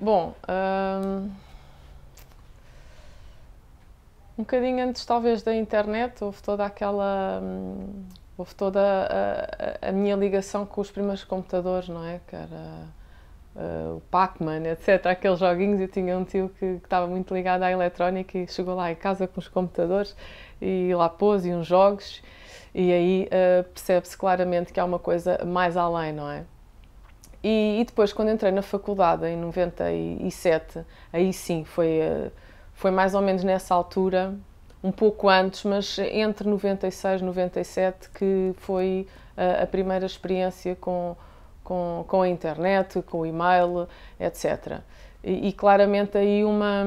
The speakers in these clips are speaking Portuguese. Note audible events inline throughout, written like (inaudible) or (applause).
Bom, um, um bocadinho antes talvez da internet houve toda aquela hum, houve toda a, a, a, minha ligação com os primeiros computadores, não é? Que era uh, o Pac-Man, etc. Aqueles joguinhos. Eu tinha um tio que, que estava muito ligado à eletrónica e chegou lá em casa com os computadores e lá pôs e uns jogos. E aí uh, percebe-se claramente que há uma coisa mais além, não é? E, e, depois, quando entrei na faculdade, em 97, aí sim, foi, eh, foi mais ou menos nessa altura, um pouco antes, mas entre 96 e 97, que foi a, eh, a primeira experiência com, com, com a internet, com o e-mail, etc. E, e, claramente aí uma,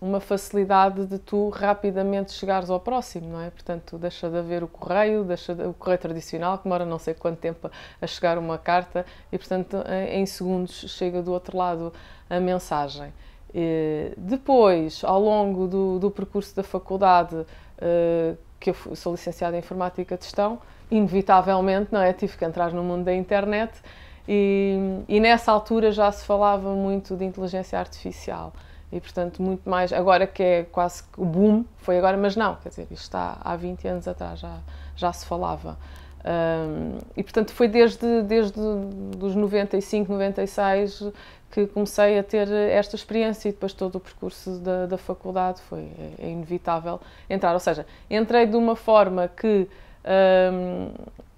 uma facilidade de tu rapidamente chegares ao próximo, não é? Portanto, deixa de haver o correio, deixa de, o correio tradicional que demora não sei quanto tempo a chegar uma carta e, portanto, em, em segundos chega do outro lado a mensagem. E depois, ao longo do, do percurso da faculdade, eh, que eu sou licenciada em informática de gestão, inevitavelmente, não é? Tive que entrar no mundo da internet e, e nessa altura já se falava muito de inteligência artificial e portanto muito mais agora que é quase que o boom foi agora mas não quer dizer isto está há 20 anos atrás já já se falava um, e portanto foi desde desde dos 95 96 que comecei a ter esta experiência e depois todo o percurso da, da faculdade foi é, é inevitável entrar ou seja entrei de uma forma que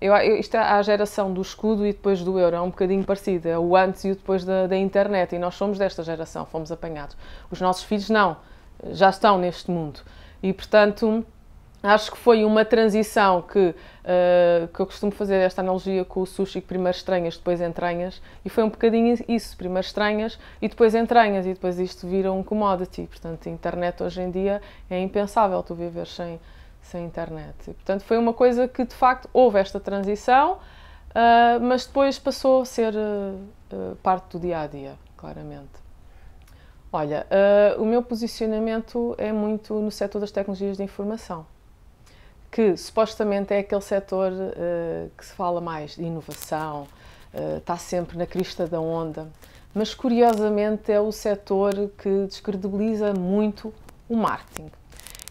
eu, eu, isto é a geração do escudo e depois do euro, é um bocadinho parecida, é o antes e o depois da, da, internet, e nós somos desta geração, fomos apanhados. Os nossos filhos não, já estão neste mundo. E portanto, acho que foi uma transição que, uh, que eu costumo fazer esta analogia com o sushi, que primeiro estranhas, depois entranhas, e foi um bocadinho isso, primeiro estranhas e depois entranhas, e depois isto vira um commodity. Portanto, a internet hoje em dia é impensável tu viver sem sem internet. E, portanto, foi uma coisa que de facto houve esta transição, uh, mas depois passou a ser uh, parte do dia a dia, claramente. Olha, o meu posicionamento é muito no setor das tecnologias de informação, que supostamente é aquele setor que se fala mais de inovação, está sempre na crista da onda, mas curiosamente é o setor que descredibiliza muito o marketing.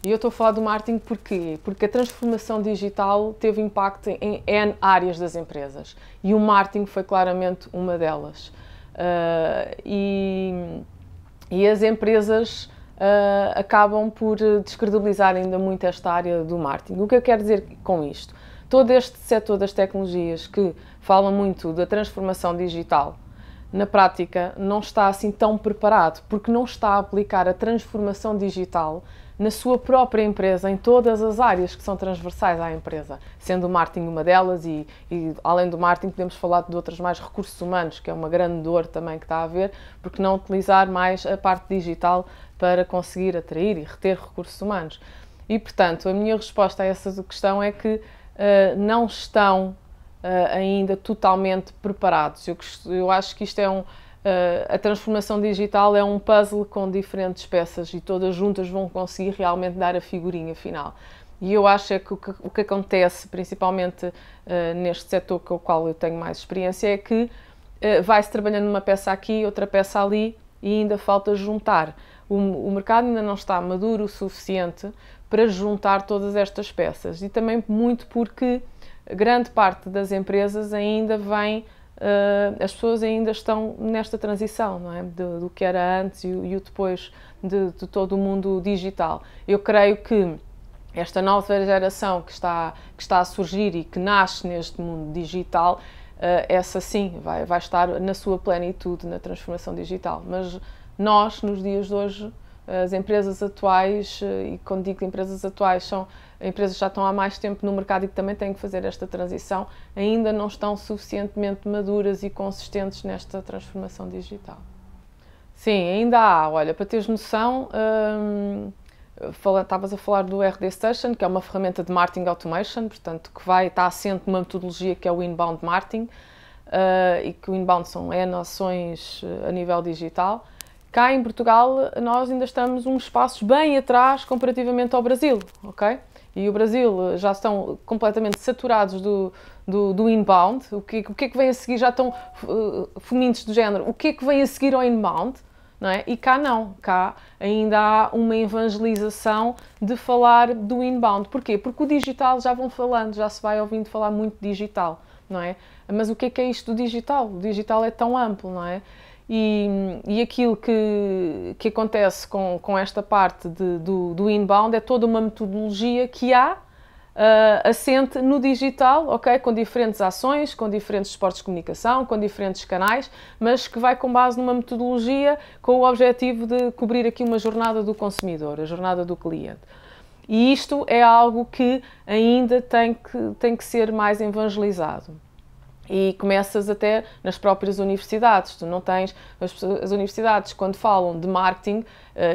E eu estou a falar do marketing porquê? Porque a transformação digital teve impacto em N áreas das empresas e o marketing foi claramente uma delas. Uh, e, e, as empresas uh, acabam por descredibilizar ainda muito esta área do marketing. O que eu quero dizer com isto? Todo este setor das tecnologias que fala muito da transformação digital na prática não está assim tão preparado, porque não está a aplicar a transformação digital na sua própria empresa, em todas as áreas que são transversais à empresa, sendo o marketing uma delas e, e além do marketing podemos falar de outras mais, recursos humanos, que é uma grande dor também que está a haver, porque não utilizar mais a parte digital para conseguir atrair e reter recursos humanos. E, portanto, a minha resposta a essa questão é que uh, não estão uh, ainda totalmente preparados. Eu, eu acho que isto é um, eh, a transformação digital é um puzzle com diferentes peças e todas juntas vão conseguir realmente dar a figurinha final. E eu acho é que o, que o que, acontece, principalmente uh, neste setor com o qual eu tenho mais experiência, é que uh, vai-se trabalhando uma peça aqui, outra peça ali e ainda falta juntar. O, o, mercado ainda não está maduro o suficiente para juntar todas estas peças e também muito porque grande parte das empresas ainda vem uh, as pessoas ainda estão nesta transição, não é? do que era antes e, e o depois de, de todo o mundo digital. Eu creio que esta nova geração que está, que está a surgir e que nasce neste mundo digital, ah, essa sim vai, vai estar na sua plenitude na transformação digital. Mas nós, nos dias de hoje, as empresas atuais, e quando digo empresas atuais, são empresas já estão há mais tempo no mercado e que também têm que fazer esta transição, ainda não estão suficientemente maduras e consistentes nesta transformação digital. Sim, ainda há. Olha, para teres noção, hum, estavas a falar do RD Station, que é uma ferramenta de marketing automation, portanto, que vai, está assente numa metodologia que é o inbound marketing, uh, e que o inbound são é ações eh, a nível digital. Cá em Portugal, nós ainda estamos uns passos bem atrás comparativamente ao Brasil, ok? e o Brasil eh, já estão completamente saturados do, do, do inbound. O que, é o que é que vem a seguir? Já estão uh, do género. O que é que vem a seguir ao inbound? Não é? E cá não, cá ainda há uma evangelização de falar do inbound. Porquê? Porque o digital já vão falando, já se vai ouvindo falar muito digital, não é? Mas o que é que é isto do digital? O digital é tão amplo, não é? E, e aquilo que, que acontece com, com esta parte de, do, do inbound é toda uma metodologia que há uh, assente no digital, ok? Com diferentes ações, com diferentes esportes de comunicação, com diferentes canais, mas que vai com base numa metodologia com o objetivo de cobrir aqui uma jornada do consumidor, a jornada do cliente. E isto é algo que ainda tem que, tem que ser mais evangelizado e começas até nas próprias universidades. Tu não tens as, as universidades quando falam de marketing uh,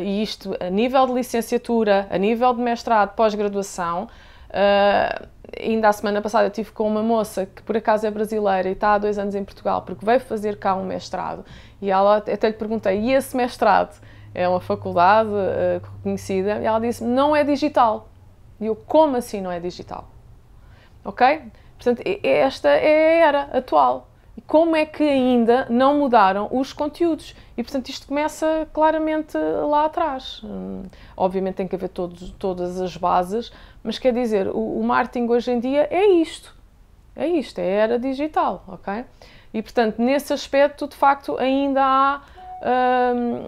e isto a nível de licenciatura, a nível de mestrado, pós-graduação. Uh, ainda a semana passada eu tive com uma moça que por acaso é brasileira e está há dois anos em Portugal porque veio fazer cá um mestrado e ela até lhe perguntei e esse mestrado é uma faculdade uh, conhecida e ela disse não é digital e eu como assim não é digital, ok? Portanto, esta é a era atual. E como é que ainda não mudaram os conteúdos? E, portanto, isto começa claramente lá atrás. Hum, obviamente tem que haver todos, todas as bases, mas quer dizer, o, o marketing hoje em dia é isto. É isto, é a era digital, ok? E, portanto, nesse aspecto, de facto, ainda há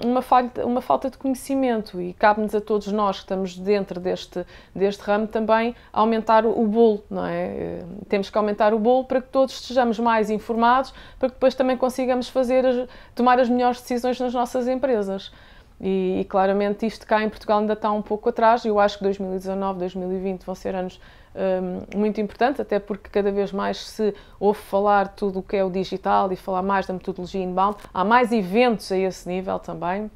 uma falta, uma falta de conhecimento e cabe-nos a todos nós que estamos dentro deste, deste ramo também aumentar o bolo, não é? Eh, temos que aumentar o bolo para que todos estejamos mais informados, para que depois também consigamos fazer, tomar as melhores decisões nas nossas empresas. E, e claramente isto cá em Portugal ainda está um pouco atrás, eu acho que 2019, 2020 vão ser anos Hum, muito importante, até porque cada vez mais se ouve falar tudo o que é o digital e falar mais da metodologia inbound. Há mais eventos a esse nível também.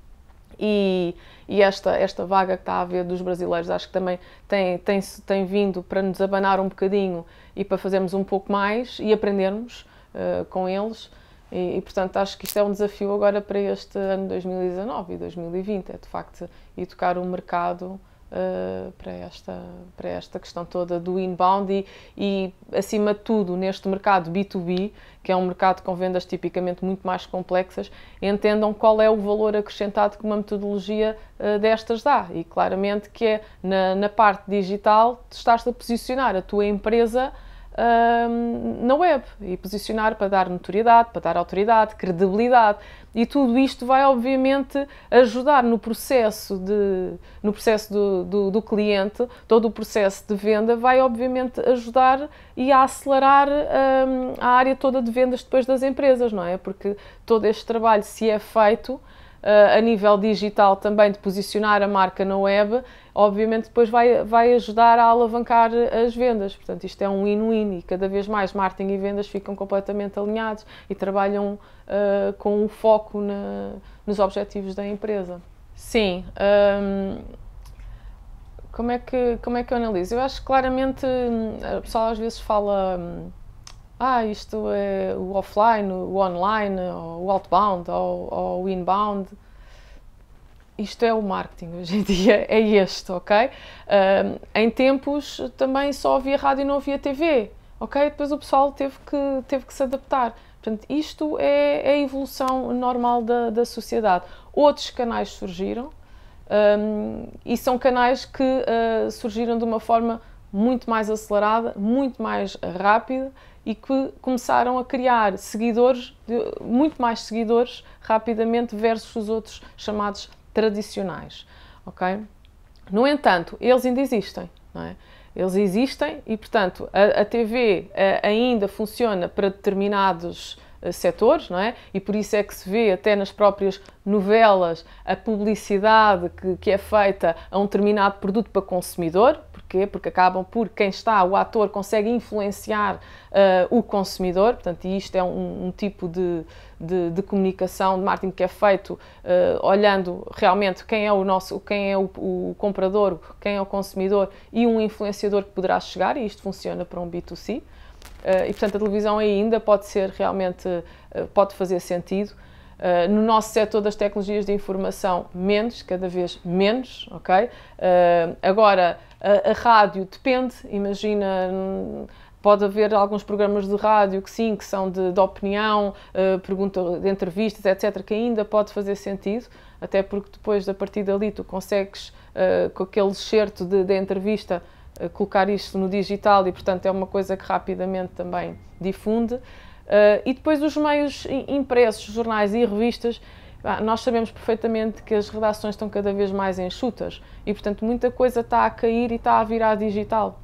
E, e esta, esta vaga que está a haver dos brasileiros acho que também tem, tem, tem vindo para nos abanar um bocadinho e para fazermos um pouco mais e aprendermos uh, com eles. E, e, portanto, acho que isto é um desafio agora para este ano 2019 e 2020, é de facto educar o mercado uh, para, esta, para esta questão toda do inbound e, e, acima de tudo, neste mercado B2B, que é um mercado com vendas tipicamente muito mais complexas, entendam qual é o valor acrescentado que uma metodologia uh, destas dá. E claramente que é na, na parte digital, tu estás a posicionar a tua empresa um, na web e posicionar para dar notoriedade, para dar autoridade, credibilidade e tudo isto vai obviamente ajudar no processo de no processo do, do, do cliente todo o processo de venda vai obviamente ajudar e a acelerar um, a área toda de vendas depois das empresas não é porque todo este trabalho se é feito eh, a nível digital também de posicionar a marca na web, obviamente depois vai, vai ajudar a alavancar as vendas. Portanto, isto é um win-win e cada vez mais marketing e vendas ficam completamente alinhados e trabalham uh, com um foco na, nos objetivos da empresa. Sim. Um, ehm, como é, que, como é que eu analiso? Eu acho que claramente hum, a pessoa às vezes fala hum, ah, isto é o offline, o online, o outbound ou, ou o inbound. Isto é o marketing (laughs) hoje em dia, é este, ok? em tempos também só havia rádio e não havia TV, ok? Depois o pessoal teve que, teve que se adaptar. Portanto, isto é, é a evolução normal da, da sociedade. Outros canais surgiram um, e são canais que uh, surgiram de uma forma muito mais acelerada, muito mais rápida e que começaram a criar seguidores, muito mais seguidores rapidamente versus os outros chamados tradicionais, ok? No entanto, eles ainda existem, não é? Eles existem e, portanto, a, a TV a, eh, ainda funciona para determinados eh, setores, não é? E por isso é que se vê até nas próprias novelas a publicidade que, que é feita a um determinado produto para consumidor, Porquê? Porque acabam por quem está, o ator, consegue influenciar uh, o consumidor, portanto, e isto é um, um tipo de, de, de, comunicação, de marketing que é feito uh, olhando realmente quem é o nosso, quem é o, o, comprador, quem é o consumidor e um influenciador que poderá chegar, e isto funciona para um B2C. Uh, eh, e portanto a televisão ainda pode ser realmente, pode fazer sentido Uh, no nosso setor das tecnologias de informação, menos, cada vez menos, ok? Uh, agora, a, a, rádio depende, imagina. Pode haver alguns programas de rádio que sim, que são de, de opinião, uh, pergunta, de entrevistas, etc., que ainda pode fazer sentido, até porque depois, a partir dali, tu consegues, com aquele excerto da entrevista, colocar isto no digital e, portanto, é uma coisa que rapidamente também difunde. Uh, e depois os meios impressos, jornais e revistas, nós sabemos perfeitamente que as redações estão cada vez mais enxutas e, portanto, muita coisa está a cair e está a virar digital.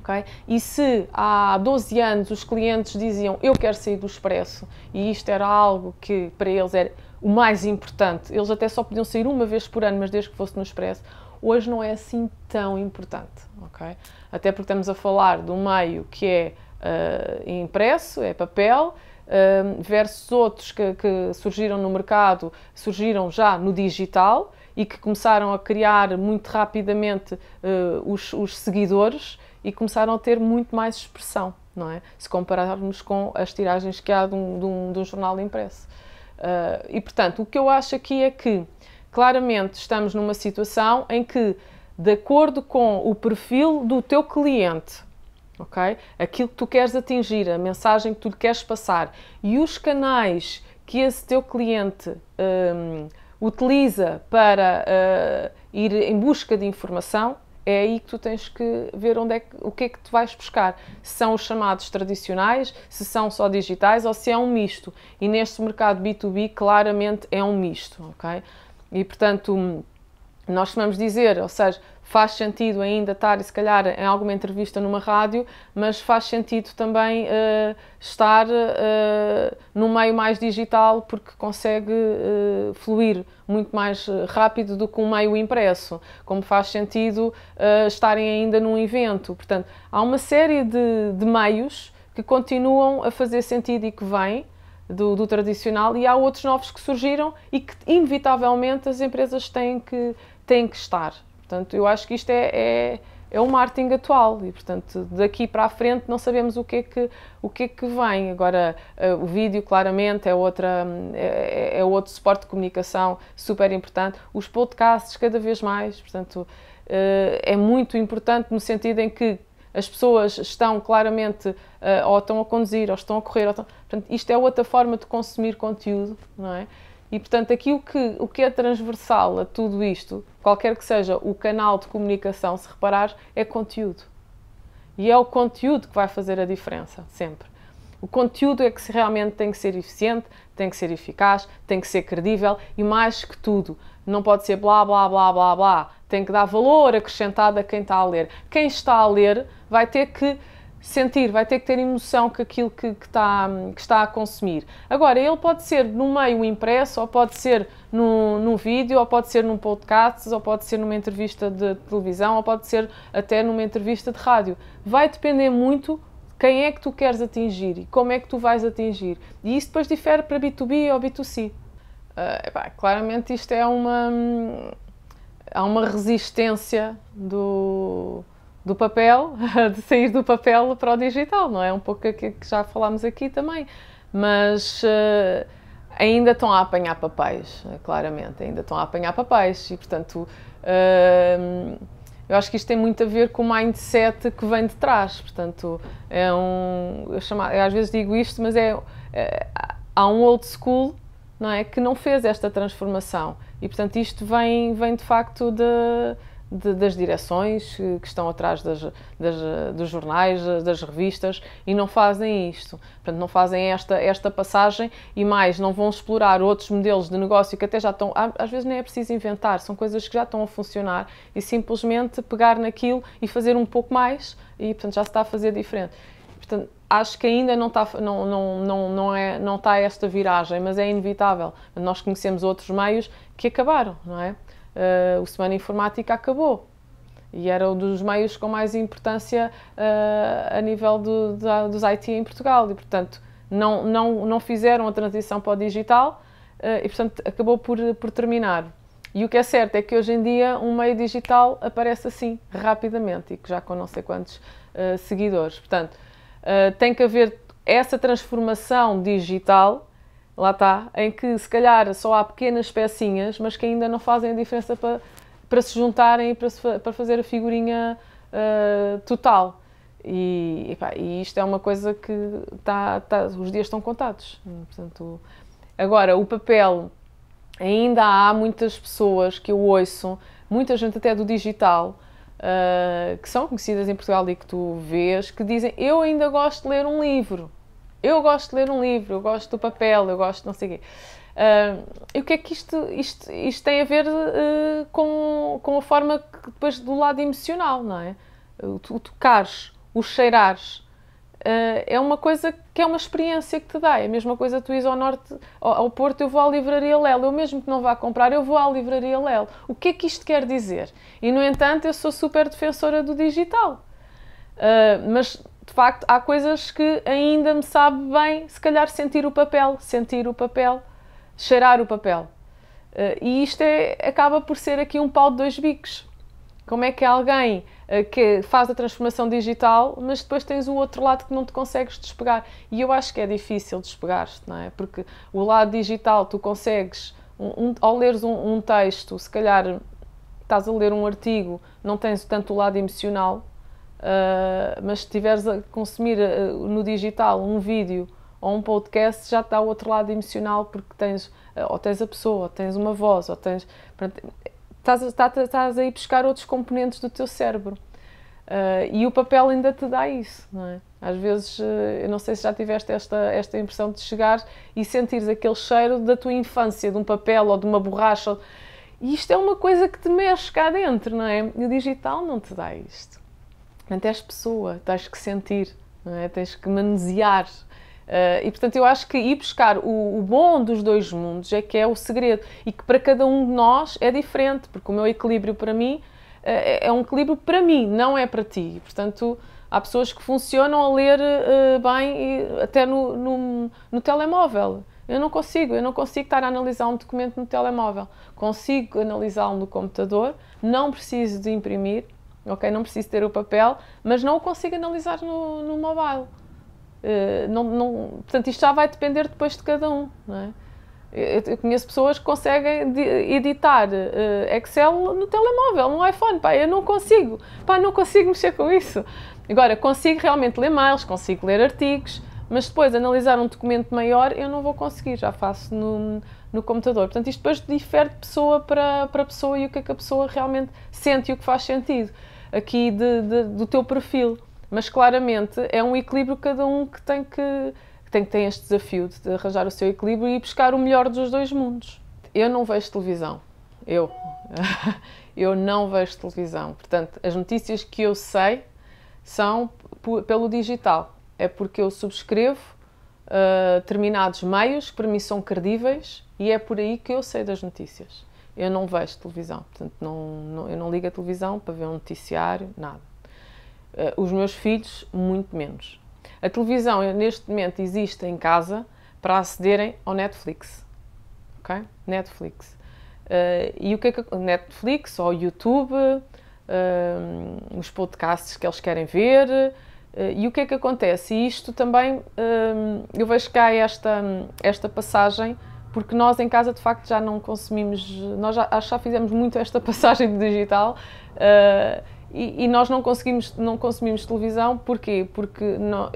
Okay? E se há 12 anos os clientes diziam eu quero sair do expresso e isto era algo que para eles era o mais importante, eles até só podiam sair uma vez por ano, mas desde que fosse no expresso, hoje não é assim tão importante. Okay? Até porque estamos a falar de um meio que é uh, impresso, é papel, uh, eh, versus outros que, que surgiram no mercado, surgiram já no digital e que começaram a criar muito rapidamente uh, os, os, seguidores e começaram a ter muito mais expressão, não é? Se compararmos com as tiragens que há de um, de um, de um jornal impresso. Uh, e portanto, o que eu acho aqui é que claramente estamos numa situação em que, de acordo com o perfil do teu cliente, ok? Aquilo que tu queres atingir, a mensagem que tu lhe queres passar e os canais que esse teu cliente um, utiliza para uh, ir em busca de informação, é aí que tu tens que ver onde é que, o que é que tu vais buscar. Se são os chamados tradicionais, se são só digitais ou se é um misto. E neste mercado B2B, claramente é um misto, ok? E portanto, nós costumamos dizer, ou seja, faz sentido ainda estar, se calhar, em alguma entrevista numa rádio, mas faz sentido também uh, estar uh, eh, no meio mais digital porque consegue uh, fluir muito mais rápido do que um meio impresso, como faz sentido estarem ainda num evento. Portanto, há uma série de, de meios que continuam a fazer sentido e que vêm. Do, do, tradicional e há outros novos que surgiram e que inevitavelmente as empresas têm que, têm que estar. Portanto, eu acho que isto é, é, é o marketing atual e, portanto, daqui para a frente não sabemos o que é que, o que, é que vem. Agora, eh, o vídeo, claramente, é, outra, é, é, é outro suporte de comunicação super importante. Os podcasts, cada vez mais, portanto, eh, é muito importante no sentido em que as pessoas estão claramente eh, ou estão a conduzir, ou estão a correr, ou estão... Portanto, isto é outra forma de consumir conteúdo, não é? E, portanto, aqui o que, o que é transversal a tudo isto, qualquer que seja o canal de comunicação, se reparares, é conteúdo. E é o conteúdo que vai fazer a diferença, sempre. O conteúdo é que realmente tem que ser eficiente, tem que ser eficaz, tem que ser credível e, mais que tudo, não pode ser blá blá blá blá blá. Tem que dar valor acrescentado a quem está a ler. Quem está a ler vai ter que sentir, vai ter que ter emoção com aquilo que, que, está, que está a consumir. Agora, ele pode ser no meio impresso, ou pode ser num, num vídeo, ou pode ser num podcast, ou pode ser numa entrevista de televisão, ou pode ser até numa entrevista de rádio. Vai depender muito quem é que tu queres atingir e como é que tu vais atingir. E isso depois difere para B2B ou B2C. Uh, ah, epá, claramente isto é uma... Hum, há uma resistência do do papel, (laughs) de sair do papel para o digital, não é? Um pouco aquilo que já falámos aqui também. Mas uh, ainda estão a apanhar papéis, eh, claramente, ainda estão a apanhar papéis e, portanto, uh, eu acho que isto tem muito a ver com o mindset que vem de trás. Portanto, é um. Eu, chamo, eu às vezes digo isto, mas é, é. Há um old school, não é? Que não fez esta transformação. E, portanto, isto vem, vem de facto de de, das direções que estão atrás das, das, dos jornais, das revistas e não fazem isto. Portanto, não fazem esta, esta passagem e mais, não vão explorar outros modelos de negócio que até já estão, às vezes nem é preciso inventar, são coisas que já estão a funcionar e simplesmente pegar naquilo e fazer um pouco mais e, portanto, já se está a fazer diferente. Portanto, acho que ainda não está, não, não, não, não, é, não está esta viragem, mas é inevitável. Nós conhecemos outros meios que acabaram, não é? uh, o Semana Informática acabou e era um dos meios com mais importância uh, a nível do, da, dos IT em Portugal e, portanto, não, não, não fizeram a transição para o digital uh, e, portanto, acabou por, por terminar. E o que é certo é que hoje em dia um meio digital aparece assim, rapidamente, e já com não sei quantos uh, seguidores. Portanto, tem que haver essa transformação digital lá está, em que se calhar só há pequenas pecinhas, mas que ainda não fazem a diferença para, para se juntarem e para, para fazer a figurinha uh, total. E, epá, e, isto é uma coisa que tá, tá, os dias estão contados. Hum, portanto, agora, o papel, ainda há muitas pessoas que eu ouço, muita gente até do digital, uh, que são conhecidas em Portugal e que tu vês, que dizem: Eu ainda gosto de ler um livro eu gosto de ler um livro, eu gosto do papel, eu gosto de não sei o quê. Uh, o que é que isto, isto, isto tem a ver uh, com, com a forma que depois do lado emocional, não é? O, o tocares, o cheirares, Uh, é uma coisa que é uma experiência que te dá. É a mesma coisa tu ires ao norte, ao, ao Porto, eu vou à livraria Lelo. Eu mesmo que não vá comprar, eu vou à livraria Lelo. O que é que isto quer dizer? E, no entanto, eu sou super defensora do digital. Uh, mas de facto, há coisas que ainda me sabe bem, se calhar, sentir o papel, sentir o papel, cheirar o papel. Uh, e isto é, acaba por ser aqui um pau de dois bicos. Como é que alguém uh, que faz a transformação digital, mas depois tens o outro lado que não te consegues despegar? E eu acho que é difícil despegar-te, não é? Porque o lado digital tu consegues, um, um, ao leres um, um texto, se calhar estás a ler um artigo, não tens tanto o lado emocional, Uh, mas se estiveres a consumir uh, no digital um vídeo ou um podcast, já está o outro lado emocional, porque tens, uh, ou tens a pessoa, ou tens uma voz, ou tens. estás, estás, estás aí buscar outros componentes do teu cérebro. e o papel ainda te dá isso, não é? Às vezes, eu não sei se já tiveste esta, esta impressão de chegar e sentires aquele cheiro da tua infância, de um papel ou de uma borracha. E isto é uma coisa que te mexe cá dentro, não é? E o digital não te dá isto. Portanto, és pessoa, tens que sentir, é? tens que manusear. Uh, e portanto, eu acho que ir buscar o, o, bom dos dois mundos é que é o segredo e que para cada um de nós é diferente, porque o meu equilíbrio para mim uh, é, é, um equilíbrio para mim, não é para ti. E, portanto, há pessoas que funcionam a ler uh, bem e, até no, no, no telemóvel. Eu não consigo, eu não consigo estar a analisar um documento no telemóvel. Consigo analisá-lo no computador, não preciso de imprimir, ok? Não preciso ter o papel, mas não o consigo analisar no, no mobile. Uh, não, não, portanto, isto já vai depender depois de cada um, não é? Eu, conheço pessoas que conseguem editar eh, Excel no telemóvel, no iPhone. Pá, eu não consigo. Pá, não consigo mexer com isso. Agora, consigo realmente ler mails, consigo ler artigos, mas depois analisar um documento maior eu não vou conseguir, já faço no, no computador. Portanto, isto depois difere de pessoa para, para pessoa e o que é que a pessoa realmente sente e o que faz sentido aqui de, de, do teu perfil. Mas claramente é um equilíbrio cada um que tem que, tem, que este desafio de arranjar o seu equilíbrio e buscar o melhor dos dois mundos. Eu não vejo televisão. Eu. (laughs) eu não vejo televisão. Portanto, as notícias que eu sei são pelo digital. É porque eu subscrevo uh, determinados meios que para mim são credíveis e é por aí que eu sei das notícias. Eu não vejo televisão, portanto, não, não, eu não ligo a televisão para ver um noticiário, nada. Uh, os meus filhos, muito menos. A televisão, eh, neste momento, existe em casa para acederem ao Netflix. Ok? Netflix. Uh, e o que é que. Netflix ou YouTube, uh, os podcasts que eles querem ver. Uh, e o que é que acontece? E isto também, uh, eu vejo que há esta, esta passagem porque nós em casa de facto já não consumimos, nós já, já fizemos muito esta (laughs) passagem de digital uh, e, e, nós não conseguimos, não consumimos televisão, porquê? Porque não,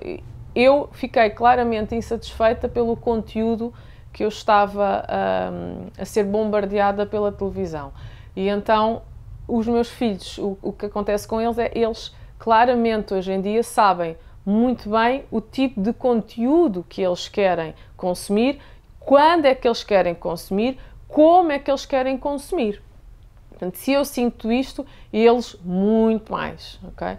eu fiquei claramente insatisfeita pelo conteúdo que eu estava um, eh, a ser bombardeada pela televisão e então os meus filhos, o, o que acontece com eles é eles claramente hoje em dia sabem muito bem o tipo de conteúdo que eles querem consumir quando é que eles querem consumir, como é que eles querem consumir. Portanto, se eu sinto isto, eles muito mais, ok? Uh,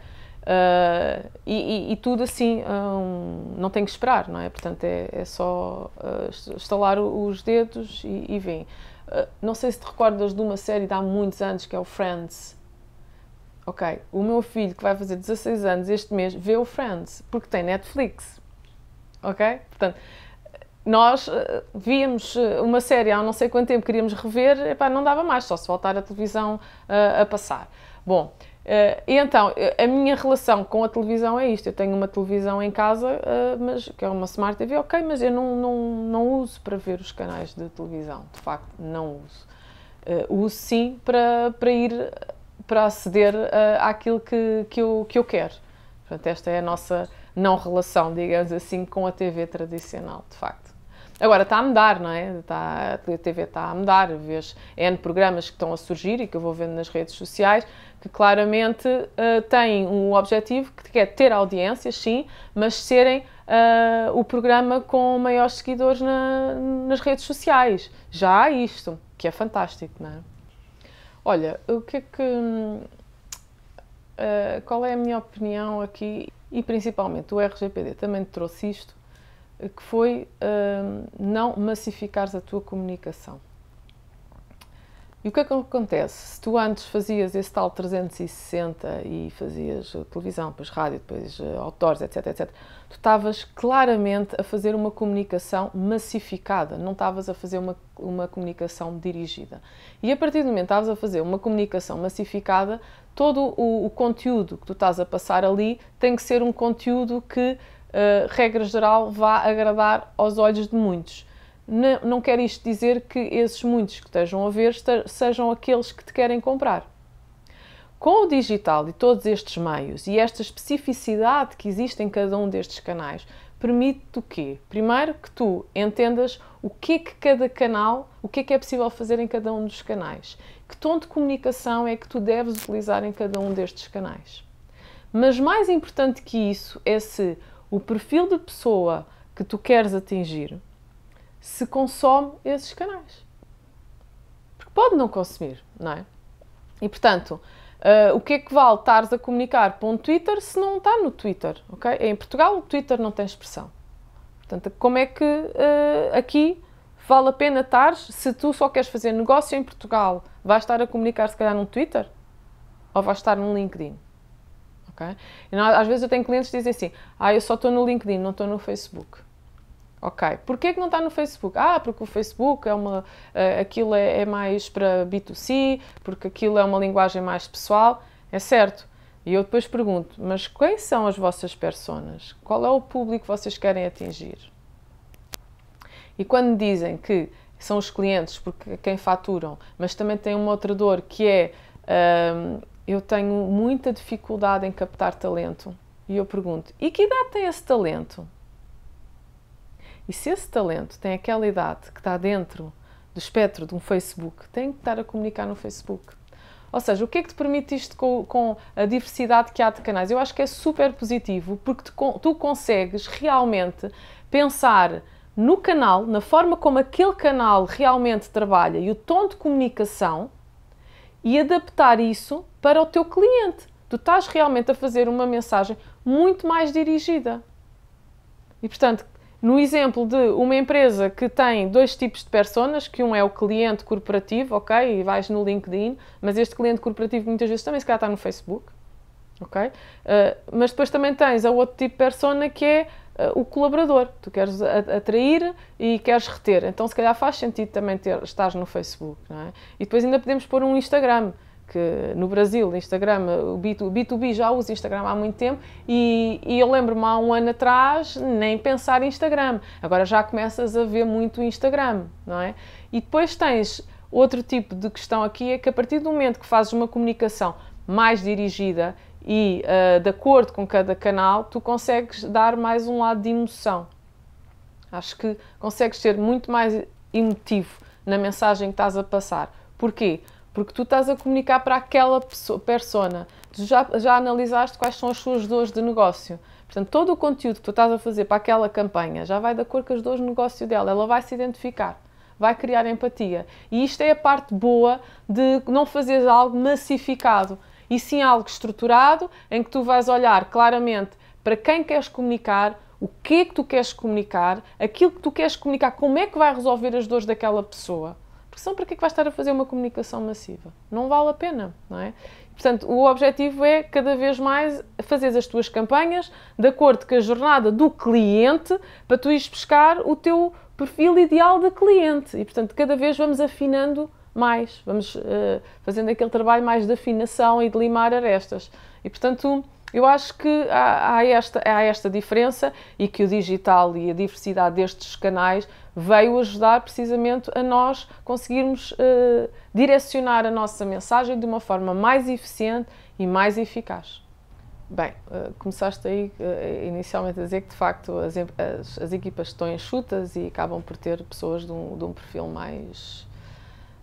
e, e, e, tudo assim, ah, um, não tem que esperar, não é? Portanto, é, é só uh, estalar os dedos e, e vem. Uh, não sei se te recordas de uma série de há muitos anos que é o Friends. Ok, o meu filho que vai fazer 16 anos este mês vê o Friends, porque tem Netflix. Ok? Portanto, nós eh, víamos eh, uma série há não sei quanto tempo, queríamos rever, epá, não dava mais, só se voltar a televisão eh, a passar. Bom, então, a minha relação com a televisão é isto. Eu tenho uma televisão em casa, mas, que é uma Smart TV, ok, mas eu não, não, não uso para ver os canais de televisão. De facto, não uso. uso sim para, para ir, para aceder àquilo que, que, eu, que eu quero. Portanto, esta é a nossa não relação, digamos assim, com a TV tradicional, de facto. Agora está a mudar, não é? Tá, a TV está a mudar, vês N programas que estão a surgir e que eu vou vendo nas redes sociais, que claramente uh, têm um objetivo que é ter audiências, sim, mas serem uh, o programa com maiores seguidores na, nas redes sociais. Já há isto, que é fantástico, não é? Olha, o que é que. Uh, qual é a minha opinião aqui? E principalmente o RGPD também trouxe isto que foi hum, não massificares a tua comunicação. E o que é que acontece? Se tu antes fazias esse tal 360 e fazias televisão, depois rádio, depois autores, eh, etc, etc, tu estavas claramente a fazer uma comunicação massificada, não estavas a fazer uma, uma comunicação dirigida. E a partir do momento que estavas a fazer uma comunicação massificada, todo o, o conteúdo que tu estás a passar ali tem que ser um conteúdo que uh, regra geral, vá agradar aos olhos de muitos. Não, não quer isto dizer que esses muitos que estejam a ver sejam aqueles que te querem comprar. Com o digital e todos estes meios e esta especificidade que existe em cada um destes canais, permite-te o quê? Primeiro que tu entendas o que é que cada canal, o que é que é possível fazer em cada um dos canais, que tom de comunicação é que tu deves utilizar em cada um destes canais. Mas mais importante que isso é se o perfil de pessoa que tu queres atingir se consome esses canais. Porque pode não consumir, não é? E portanto, uh, o que é que vale estares a comunicar para um Twitter se não está no Twitter, ok? É em Portugal o Twitter não tem expressão. Portanto, como é que uh, aqui vale a pena estares se tu só queres fazer negócio em Portugal, vais estar a comunicar se calhar num Twitter? Ou vais estar num LinkedIn? ok? Não, às vezes eu tenho clientes que dizem assim, ah, eu só estou no LinkedIn, não estou no Facebook. Ok, porquê que não está no Facebook? Ah, porque o Facebook é uma, uh, aquilo é, é mais para B2C, porque aquilo é uma linguagem mais pessoal, é certo. E eu depois pergunto, mas quem são as vossas personas? Qual é o público que vocês querem atingir? E quando dizem que são os clientes, porque quem faturam, mas também tem uma outra dor que é hum, eu tenho muita dificuldade em captar talento. E eu pergunto: e que idade tem esse talento? E se esse talento tem aquela idade que está dentro do espectro de um Facebook, tem que estar a comunicar no Facebook. Ou seja, o que é que te permite isto com, com a diversidade que há de canais? Eu acho que é super positivo porque te, tu consegues realmente pensar no canal, na forma como aquele canal realmente trabalha e o tom de comunicação e adaptar isso para o teu cliente. Tu estás realmente a fazer uma mensagem muito mais dirigida. E portanto, no exemplo de uma empresa que tem dois tipos de personas, que um é o cliente corporativo, ok, e vais no LinkedIn, mas este cliente corporativo muitas vezes também se calhar está no Facebook, ok? Uh, mas depois também tens a outro tipo de persona que é o colaborador. Tu queres atrair e queres reter. Então, se calhar faz sentido também ter, estás no Facebook. É? E depois ainda podemos pôr um Instagram. Que no Brasil, Instagram, o B2B já usa Instagram há muito tempo e, e eu lembro-me há um ano atrás nem pensar em Instagram. Agora já começas a ver muito Instagram, não é? E depois tens outro tipo de questão aqui: é que a partir do momento que fazes uma comunicação mais dirigida e uh, de acordo com cada canal, tu consegues dar mais um lado de emoção. Acho que consegues ser muito mais emotivo na mensagem que estás a passar. Porquê? Porque tu estás a comunicar para aquela pessoa, persona. Tu já, já analisaste quais são as suas dores de negócio. Portanto, todo o conteúdo que tu estás a fazer para aquela campanha já vai de acordo com as dores de negócio dela. Ela vai se identificar vai criar empatia. E isto é a parte boa de não fazer algo massificado e sim algo estruturado em que tu vais olhar claramente para quem queres comunicar, o que é que tu queres comunicar, aquilo que tu queres comunicar, como é que vai resolver as dores daquela pessoa. Porque senão para que é que vais estar a fazer uma comunicação massiva? Não vale a pena, não é? Portanto, o objetivo é cada vez mais fazer as tuas campanhas de acordo com a jornada do cliente para tu ires buscar o teu perfil ideal de cliente. E, portanto, cada vez vamos afinando mais, vamos uh, fazendo aquele trabalho mais de afinação e de limar arestas. E portanto, eu acho que há, há, esta, há esta diferença e que o digital e a diversidade destes canais veio ajudar precisamente a nós conseguirmos uh, direcionar a nossa mensagem de uma forma mais eficiente e mais eficaz. Bem, eh, começaste aí inicialmente a dizer que de facto as, as, as, equipas estão enxutas e acabam por ter pessoas de um, de um perfil mais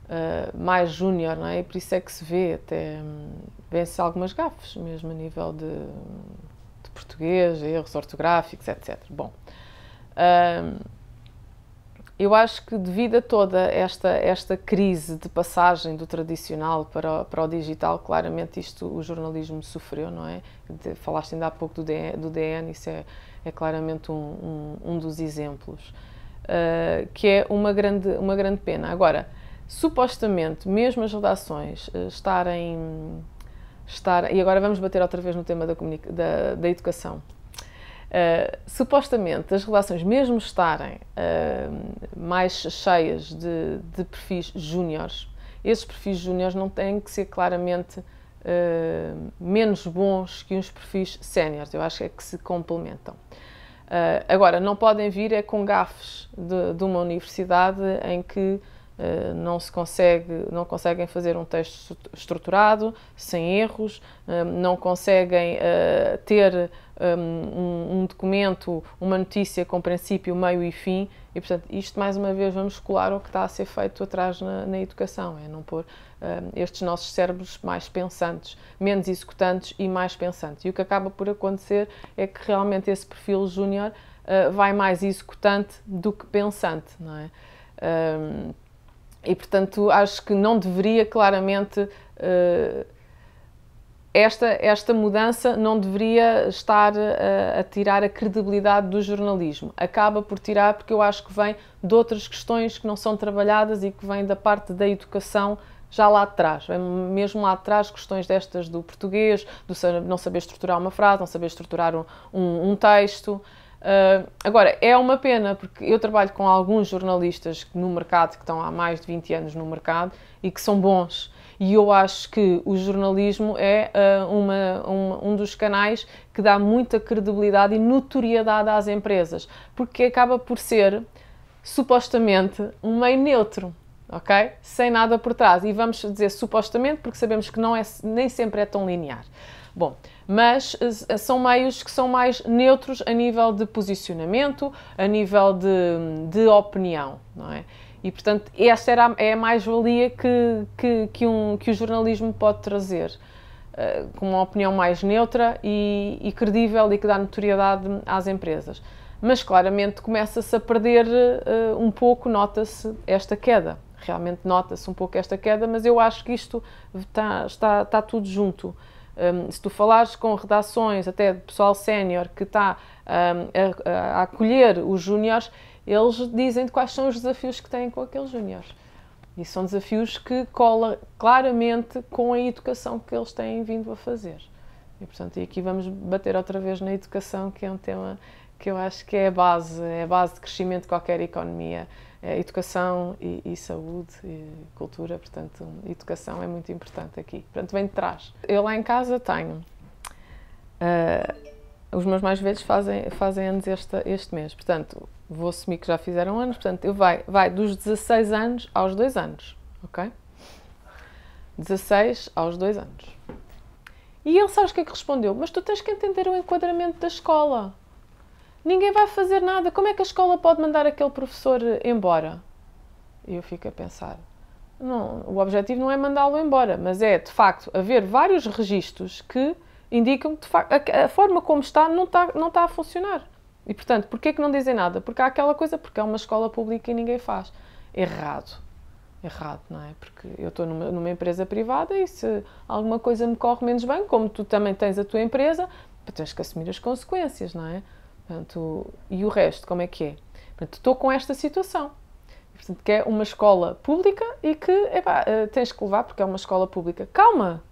eh, mais júnior, não é? E por isso é que se vê até hum, vence algumas gafes, mesmo a nível de, de português, erros ortográficos, etc. Bom, hum, eu acho que devido a toda esta, esta crise de passagem do tradicional para o, para o digital, claramente isto o jornalismo sofreu, não é? De, falaste ainda há pouco do DN, do DN isso é, é claramente um, um, um dos exemplos, uh, que é uma grande, uma grande pena. Agora, supostamente, mesmo as redações eh, estarem. Estar, e agora vamos bater outra vez no tema da, da, da educação. Uh, supostamente, as redações, mesmo estarem uh, mais cheias de, de perfis júniores, esses perfis júniores não têm que ser claramente uh, menos bons que os perfis séniores. Eu acho que é que se complementam. agora, não podem vir é com gafes de, de uma universidade em que eh, não se consegue, não conseguem fazer um texto estruturado, sem erros, eh, não conseguem eh, ter um documento, uma notícia com princípio, meio e fim, e portanto isto mais uma vez vamos colar o que está a ser feito atrás na, na educação, é não pôr estes nossos cérebros mais pensantes, menos executantes e mais pensantes. E o que acaba por acontecer é que realmente esse perfil júnior vai mais executante do que pensante, não é? Ehm, e, portanto, acho que não deveria claramente. Eh, esta, esta mudança não deveria estar a, eh, a tirar a credibilidade do jornalismo. Acaba por tirar, porque eu acho que vem de outras questões que não são trabalhadas e que vem da parte da educação já lá atrás, mesmo lá atrás, questões destas do português, do não saber estruturar uma frase, não saber estruturar um, um, um texto. Ah, agora, é uma pena, porque eu trabalho com alguns jornalistas no mercado, que estão há mais de 20 anos no mercado e que são bons. E eu acho que o jornalismo é uh, uma, um dos canais que dá muita credibilidade e notoriedade às empresas, porque acaba por ser, supostamente, um meio neutro. ok? Sem nada por trás. E vamos dizer supostamente, porque sabemos que não é, nem sempre é tão linear. Bom, mas eh, eh, são meios que são mais neutros a nível de posicionamento, a nível de, de opinião, não é? E, portanto, esta era, é a mais-valia que, que, que, um, que o jornalismo pode trazer, uh, com uma opinião mais neutra e, e credível e que dá notoriedade às empresas. Mas, claramente, começa-se a perder uh, um pouco, nota-se esta queda. Realmente nota-se um pouco esta queda, mas eu acho que isto está, está, está tudo junto. Um, se tu falares com redações, até de pessoal sénior que está um, a, a, acolher os júniores, eles dizem quais são os desafios que têm com aqueles júniores. E são desafios que cola claramente com a educação que eles têm vindo a fazer. E, portanto, e aqui vamos bater outra vez na educação, que é um tema que eu acho que é a base, é a base de crescimento de qualquer economia é, educação e, e, saúde e cultura, portanto, educação é muito importante aqui. Portanto, vem de trás. Eu lá em casa tenho. Uh, os meus mais velhos fazem, fazem anos este, este mês, portanto, vou assumir que já fizeram anos, portanto, eu vai, vai dos 16 anos aos 2 anos, ok? 16 aos 2 anos. E ele, sabes o que é que respondeu? Mas tu tens que entender o enquadramento da escola. Ninguém vai fazer nada. Como é que a escola pode mandar aquele professor embora? E eu fico a pensar. Não, o objetivo não é mandá-lo embora, mas é, de facto, haver vários registros que indicam que facto, a, a, forma como está não, está não está a funcionar. E, portanto, porquê que não dizem nada? Porque há aquela coisa, porque é uma escola pública e ninguém faz. Errado. Errado, não é? Porque eu estou numa, numa empresa privada e se alguma coisa me corre menos bem, como tu também tens a tua empresa, tens que assumir as consequências, não é? Portanto, e o resto, como é que é? Portanto, estou com esta situação. Portanto, que é uma escola pública e que epá, eh, tens que levar porque é uma escola pública. Calma!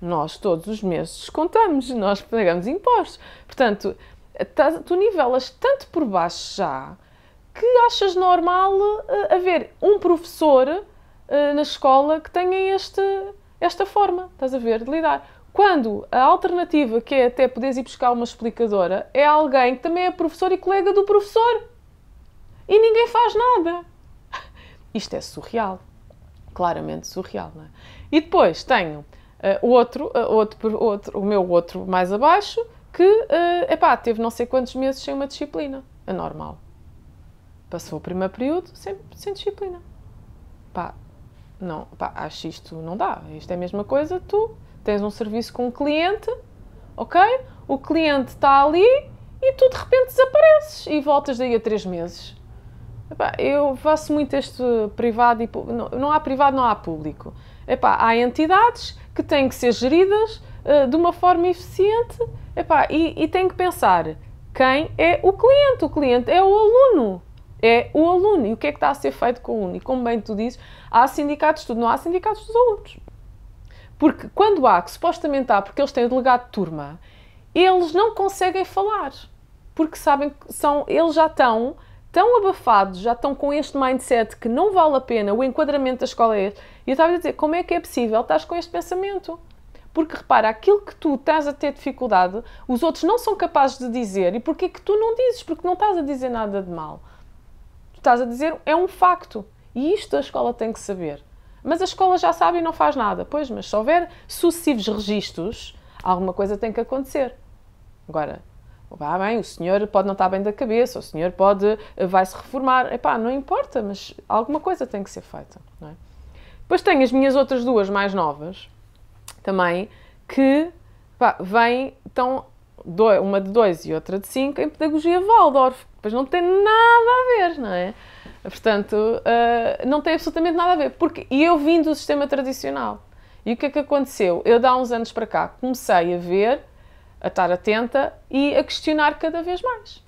Nós todos os meses descontamos, nós pagamos impostos. Portanto, tu nivelas tanto por baixo já que achas normal eh, haver um professor eh, na escola que tenha este, esta forma, estás a ver, de lidar. Quando a alternativa, que é até poderes ir buscar uma explicadora, é alguém que também é professor e colega do professor. E ninguém faz nada. Isto é surreal. Claramente surreal, não é? E depois tenho uh, outro, uh, outro, outro, o meu outro mais abaixo, que, uh, epá, teve não sei quantos meses sem uma disciplina. É normal. Passou o primeiro período sem, sem disciplina. Pá, não, pá, acho isto não dá. Isto é a mesma coisa, tu Tens um serviço com um cliente, ok? O cliente está ali e tu de repente desapareces e voltas daí a três meses. Epá, eu faço muito este privado e não, não há privado, não há público. Epá, há entidades que têm que ser geridas uh, de uma forma eficiente epá, e, e têm que pensar quem é o cliente. O cliente é o aluno. É o aluno. E o que é que está a ser feito com o aluno? E como bem tu dizes, há sindicatos de não há sindicatos dos alunos. Porque quando há, que supostamente há, porque eles têm o delegado de turma, eles não conseguem falar. Porque sabem que são, eles já estão tão abafados, já estão com este mindset que não vale a pena, o enquadramento da escola é este. E eu estava a dizer, como é que é possível estás com este pensamento? Porque repara, aquilo que tu estás a ter dificuldade, os outros não são capazes de dizer. E porquê que tu não dizes? Porque não estás a dizer nada de mal. Tu estás a dizer, é um facto. E isto a escola tem que saber. Mas a escola já sabe e não faz nada. Pois, mas se houver sucessivos registros, alguma coisa tem que acontecer. Agora, vá bem, o senhor pode não estar bem da cabeça, o senhor pode, eh, vai se reformar, epá, não importa, mas alguma coisa tem que ser feita, não é? Depois tenho as minhas outras duas mais novas, também, que vêm, estão uma de dois e outra de cinco em pedagogia Waldorf, pois não tem nada a ver, não é? Portanto, uh, não tem absolutamente nada a ver. Porque, e eu vim do sistema tradicional. E o que é que aconteceu? Eu, há uns anos para cá, comecei a ver, a estar atenta e a questionar cada vez mais.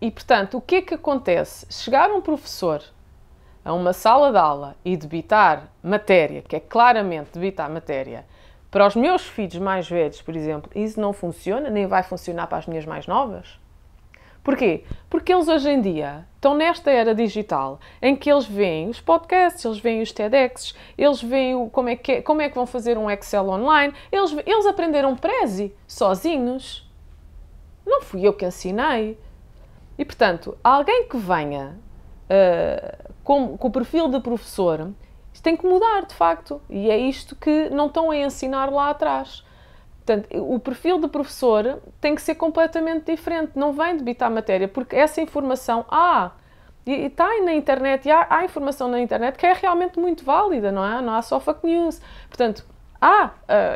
E, portanto, o que é que acontece? Chegar um professor a uma sala de aula e debitar matéria, que é claramente debitar matéria, para os meus filhos mais velhos, por exemplo, isso não funciona, nem vai funcionar para as minhas mais novas. Porquê? Porque eles hoje em dia estão nesta era digital em que eles veem os podcasts, eles veem os TEDx, eles veem o, como, é que é, como é que vão fazer um Excel online, eles, eles aprenderam Prezi sozinhos. Não fui eu que ensinei. E portanto, alguém que venha uh, com, com o perfil de professor, tem que mudar de facto. E é isto que não estão a ensinar lá atrás. Portanto, o perfil do professor tem que ser completamente diferente, não vem debitar matéria, porque essa informação há. Ah, e está aí na internet, e há, há, informação na internet que é realmente muito válida, não é? Não há só fake news. Portanto, há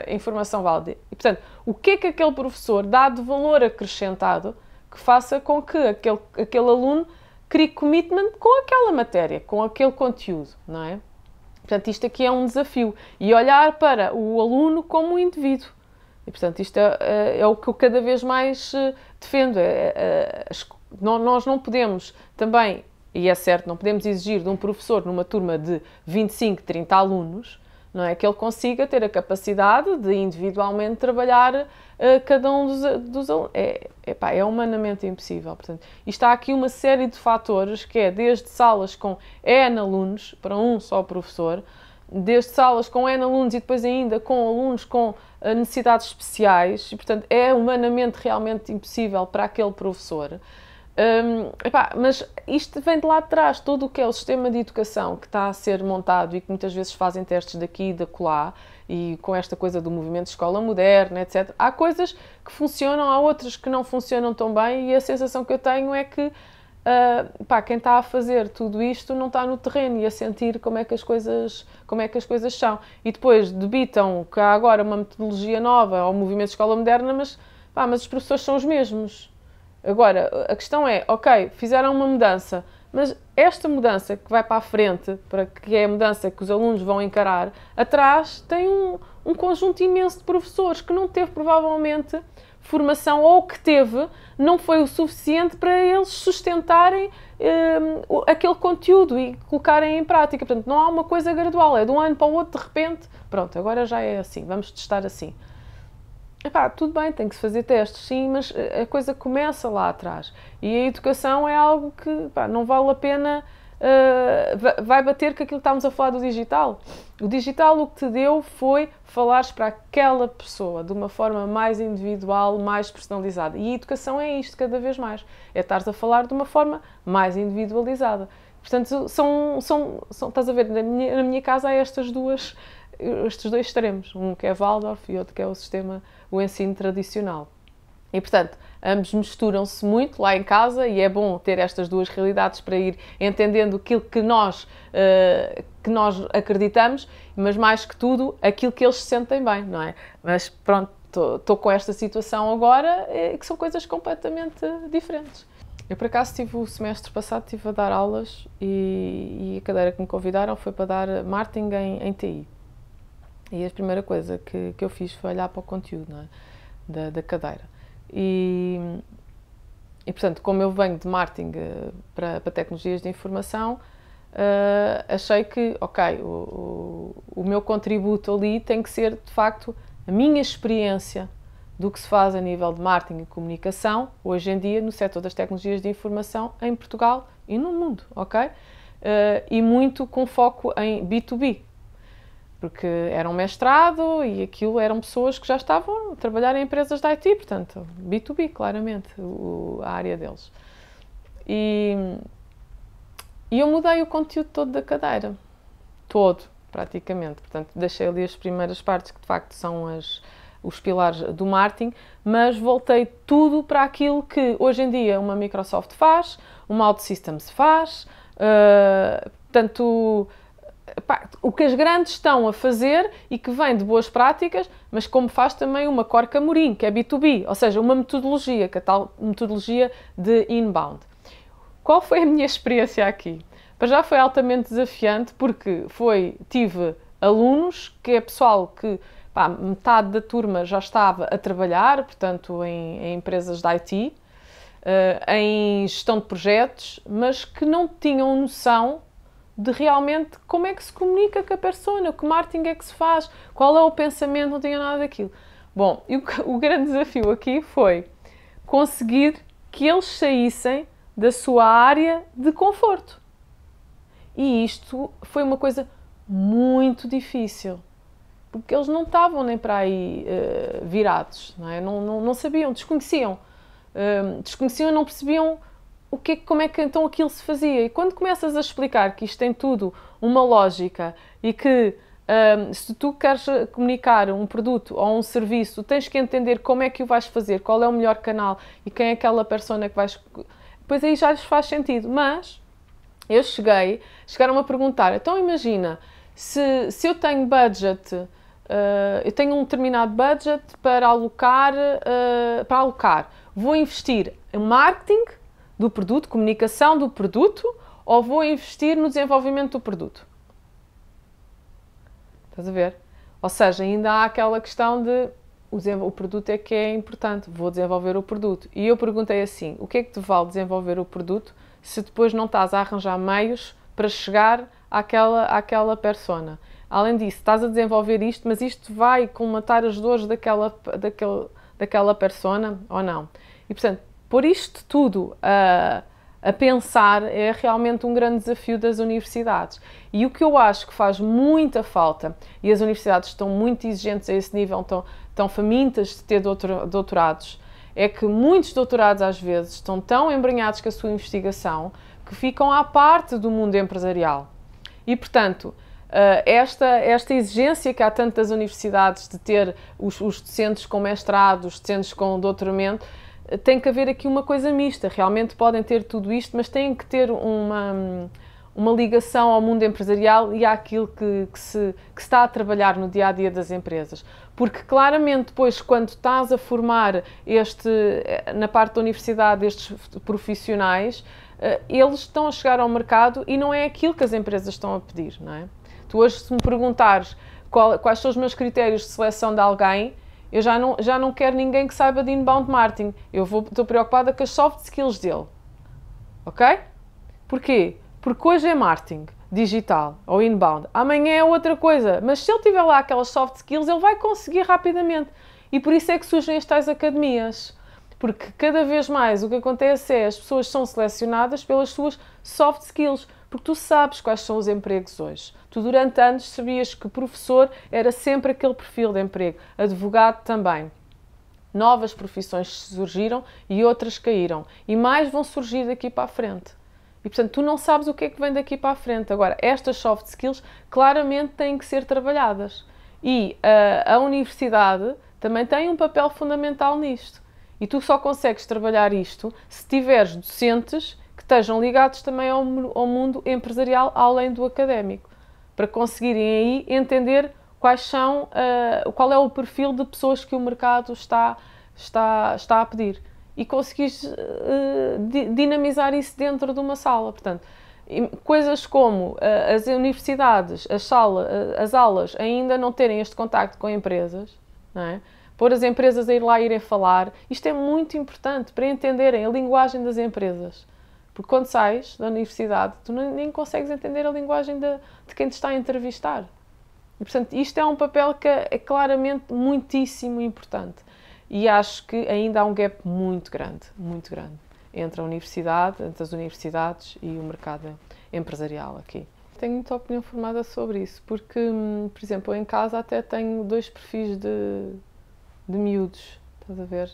uh, informação válida. E, portanto, o que é que aquele professor dá de valor acrescentado que faça com que aquele, aquele aluno crie commitment com aquela matéria, com aquele conteúdo, não é? Portanto, isto aqui é um desafio. E olhar para o aluno como um indivíduo e, portanto, isto é, eh, é, o que eu cada vez mais eh, defendo. É, é eh, nós não podemos também, e é certo, não podemos exigir de um professor numa turma de 25, 30 alunos, não é? Que ele consiga ter a capacidade de individualmente trabalhar uh, cada um dos, alunos. É, epá, é, é humanamente impossível. Portanto, e está aqui uma série de fatores que é desde salas com N alunos para um só professor, desde salas com N alunos e depois ainda com alunos com eh, necessidades especiais, e portanto é humanamente realmente impossível para aquele professor. Um, epá, mas isto vem de lá de trás, todo o que é o sistema de educação que está a ser montado e que muitas vezes fazem testes daqui e da colá, e com esta coisa do movimento de escola moderna, etc. Há coisas que funcionam, há outras que não funcionam tão bem, e a sensação que eu tenho é que uh, pá, quem está a fazer tudo isto não está no terreno e a sentir como é que as coisas, como é que as coisas são. E depois debitam que há agora uma metodologia nova ao movimento de escola moderna, mas, pá, mas os professores são os mesmos. Agora, a questão é, ok, fizeram uma mudança, mas esta mudança que vai para a frente, para que é a mudança que os alunos vão encarar, atrás tem um, um conjunto imenso de professores que não teve provavelmente formação ou que teve não foi o suficiente para eles sustentarem ehm, aquele conteúdo e colocarem em prática. Portanto, não há uma coisa gradual, é de um ano para o outro, de repente, pronto, agora já é assim, vamos testar assim. Epá, tudo bem, tem que se fazer testes, sim, mas eh, a coisa começa lá atrás. E a educação é algo que epá, não vale a pena uh, vai bater com aquilo que estávamos a falar do digital. O digital o que te deu foi falares para aquela pessoa de uma forma mais individual, mais personalizada. E a educação é isto cada vez mais. É estares a falar de uma forma mais individualizada. Portanto, são, são, são, estás a ver, na minha, na minha casa há estas duas, estes dois extremos, um que é Waldorf e outro que é o sistema, o ensino tradicional. E portanto, ambos misturam-se muito lá em casa e é bom ter estas duas realidades para ir entendendo aquilo que nós, uh, que nós acreditamos, mas mais que tudo aquilo que eles se sentem bem, não é? Mas pronto, estou com esta situação agora, eh, que são coisas completamente diferentes. Eu, por acaso, tive o semestre passado, tive a dar aulas e, e a cadeira que me convidaram foi para dar marketing em, em TI. E a primeira coisa que, que eu fiz foi olhar para o conteúdo é? da, da cadeira e, e portanto, como eu venho de marketing eh, para, para tecnologias de informação, uh, achei que, ok, o, o, o meu contributo ali tem que ser de facto a minha experiência do que se faz a nível de marketing e comunicação hoje em dia no setor das tecnologias de informação em Portugal e no mundo, ok? Uh, e muito com foco em B2B, porque era um mestrado e aquilo eram pessoas que já estavam a trabalhar em empresas de IT, portanto, B2B, claramente, o, a área deles. E, e eu mudei o conteúdo todo da cadeira, todo, praticamente. Portanto, deixei ali as primeiras partes, que de facto são as, os pilares do marketing, mas voltei tudo para aquilo que hoje em dia uma Microsoft faz, uma OutSystems faz, uh, portanto, pá, o que as grandes estão a fazer e que vem de boas práticas, mas como faz também uma Corca Morim, que é B2B, ou seja, uma metodologia, que é a tal metodologia de inbound. Qual foi a minha experiência aqui? Para já foi altamente desafiante porque foi, tive alunos, que é pessoal que pá, metade da turma já estava a trabalhar, portanto, em, em empresas de IT, uh, eh, em gestão de projetos, mas que não tinham noção de realmente como é que se comunica com a persona, que marketing é que se faz, qual é o pensamento, não tinha nada daquilo. Bom, e o, (laughs) o grande desafio aqui foi conseguir que eles saíssem da sua área de conforto. E isto foi uma coisa muito difícil, porque eles não estavam nem para aí uh, virados, não, é? não, não, não, sabiam, desconheciam. Uh, desconheciam e não percebiam o é que, como é que então aquilo se fazia. E quando começas a explicar que isto tem tudo uma lógica e que um, se tu queres eh, comunicar um produto ou um serviço, tens que entender como é que o vais fazer, qual é o melhor canal e quem é aquela persona que vais. Pois aí já lhes faz sentido. Mas eu cheguei, chegaram-me a perguntar: então imagina, se, se eu tenho budget, uh, eu tenho um determinado budget para alocar, uh, para alocar, vou investir em marketing do produto, comunicação do produto, ou vou investir no desenvolvimento do produto? Estás a ver? Ou seja, ainda há aquela questão de o produto é que é importante, vou desenvolver o produto. E eu perguntei assim: o que é que te vale desenvolver o produto se depois não estás a arranjar meios para chegar àquela, àquela persona? Além disso, estás a desenvolver isto, mas isto vai comatar as dores daquela, daquela daquela persona ou não? E portanto, por isto tudo a, a pensar é realmente um grande desafio das universidades. E o que eu acho que faz muita falta, e as universidades estão muito exigentes a esse nível, estão, estão famintas de ter doutorados, é que muitos doutorados às vezes estão tão embranhados com a sua investigação que ficam à parte do mundo empresarial. E, portanto, esta, esta exigência que há tanto das universidades de ter os, os docentes com mestrados, os docentes com doutoramento, tem que haver aqui uma coisa mista. Realmente podem ter tudo isto, mas têm que ter uma, uma ligação ao mundo empresarial e àquilo que, que, se, que se está a trabalhar no dia a dia das empresas. Porque claramente, depois, quando estás a formar este, na parte da universidade estes profissionais, eh, eles estão a chegar ao mercado e não é aquilo que as empresas estão a pedir, não é? Tu hoje, se me perguntares qual, quais são os meus critérios de seleção de alguém, eu já não, já não quero ninguém que saiba de inbound marketing. Eu vou, estou preocupada com as soft skills dele. Ok? Porquê? Porque hoje é marketing digital ou inbound. Amanhã é outra coisa. Mas se ele tiver lá aquelas soft skills, ele vai conseguir rapidamente. E por isso é que surgem as tais academias. Porque cada vez mais o que acontece é as pessoas são selecionadas pelas suas soft skills. Porque tu sabes quais são os empregos hoje. Tu durante anos sabias que professor era sempre aquele perfil de emprego, advogado também. Novas profissões surgiram e outras caíram. E mais vão surgir daqui para a frente. E portanto, tu não sabes o que é que vem daqui para a frente. Agora, estas soft skills claramente têm que ser trabalhadas. E a, ah, a universidade também tem um papel fundamental nisto. E tu só consegues trabalhar isto se tiveres docentes que estejam ligados também ao, ao mundo empresarial, além do académico, para conseguirem aí entender quais são, uh, qual é o perfil de pessoas que o mercado está, está, está a pedir e conseguis uh, dinamizar isso dentro de uma sala. Portanto, coisas como uh, as universidades, as, sala, as aulas ainda não terem este contacto com empresas, não é? pôr as empresas a ir lá irem falar, isto é muito importante para entenderem a linguagem das empresas. Porque quando sais da universidade, tu nem, nem consegues entender a linguagem de, de quem te está a entrevistar. E, portanto, isto é um papel que é, é claramente muitíssimo importante. E acho que ainda há um gap muito grande, muito grande, entre a universidade, entre as universidades e o mercado empresarial aqui. Tenho muita opinião formada sobre isso, porque, hum, por exemplo, eu em casa até tenho dois perfis de, de miúdos, estás a ver?